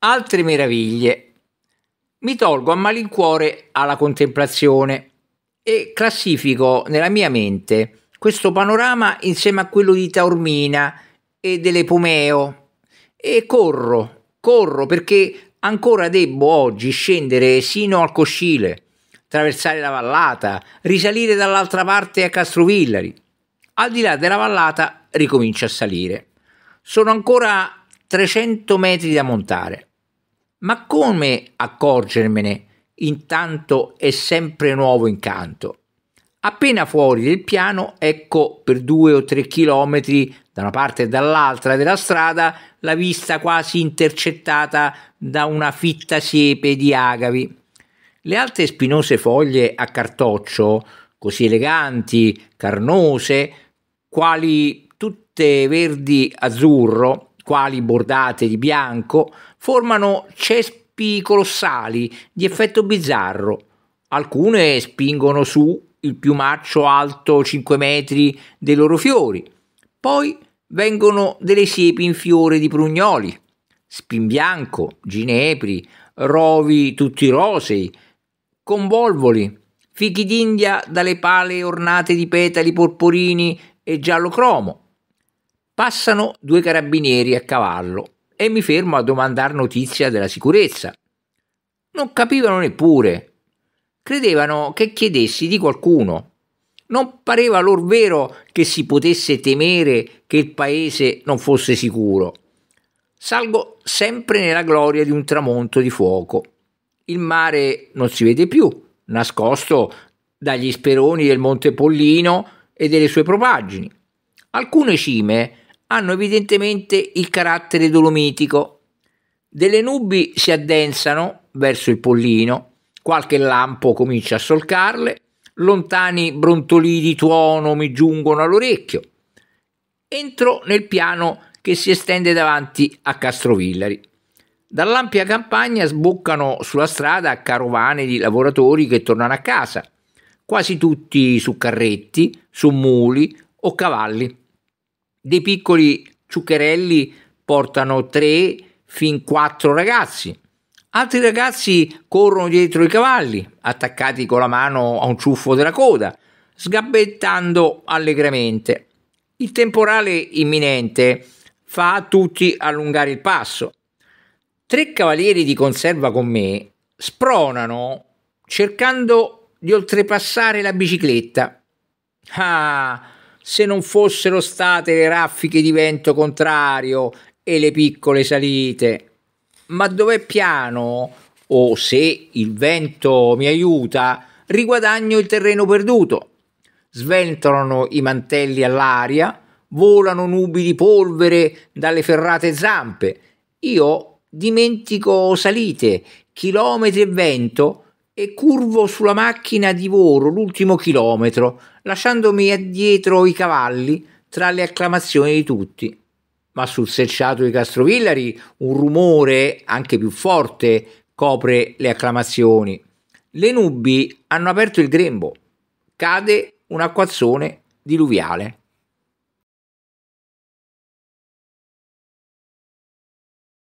Altre meraviglie. Mi tolgo a malincuore alla contemplazione e classifico nella mia mente questo panorama insieme a quello di Taormina e dell'Epomeo e corro, corro perché ancora debbo oggi scendere sino al Coscile, attraversare la vallata, risalire dall'altra parte a Castrovillari. Al di là della vallata ricomincio a salire. Sono ancora 300 metri da montare. Ma come accorgermene? Intanto è sempre nuovo incanto. Appena fuori del piano, ecco per due o tre chilometri da una parte e dall'altra della strada la vista quasi intercettata da una fitta siepe di agavi. Le alte spinose foglie a cartoccio, così eleganti, carnose, quali tutte verdi azzurro, quali bordate di bianco, formano cespi colossali di effetto bizzarro. Alcune spingono su il piumaccio alto 5 metri dei loro fiori, poi vengono delle siepi in fiore di prugnoli, spinbianco, ginepri, rovi tutti rosei, convolvoli, fichi d'India dalle pale ornate di petali porporini e giallo cromo, Passano due carabinieri a cavallo e mi fermo a domandar notizia della sicurezza. Non capivano neppure. Credevano che chiedessi di qualcuno. Non pareva loro vero che si potesse temere che il paese non fosse sicuro. Salgo sempre nella gloria di un tramonto di fuoco. Il mare non si vede più, nascosto dagli speroni del Monte Pollino e delle sue propaggini. Alcune cime hanno evidentemente il carattere dolomitico. Delle nubi si addensano verso il pollino, qualche lampo comincia a solcarle, lontani brontoli di tuono mi giungono all'orecchio. Entro nel piano che si estende davanti a Castrovillari. Dall'ampia campagna sboccano sulla strada carovane di lavoratori che tornano a casa, quasi tutti su carretti, su muli o cavalli. Dei piccoli ciucherelli portano 3 fin 4 ragazzi. Altri ragazzi corrono dietro i cavalli, attaccati con la mano a un ciuffo della coda, sgabbettando allegramente. Il temporale imminente fa a tutti allungare il passo. Tre cavalieri di conserva con me spronano cercando di oltrepassare la bicicletta. Ah, se non fossero state le raffiche di vento contrario e le piccole salite. Ma dov'è piano, o se il vento mi aiuta, riguadagno il terreno perduto. Sventolano i mantelli all'aria, volano nubi di polvere dalle ferrate zampe. Io dimentico salite, chilometri e vento e curvo sulla macchina di volo l'ultimo chilometro, lasciandomi addietro i cavalli tra le acclamazioni di tutti. Ma sul selciato di Castrovillari un rumore anche più forte copre le acclamazioni. Le nubi hanno aperto il grembo. Cade un acquazzone diluviale.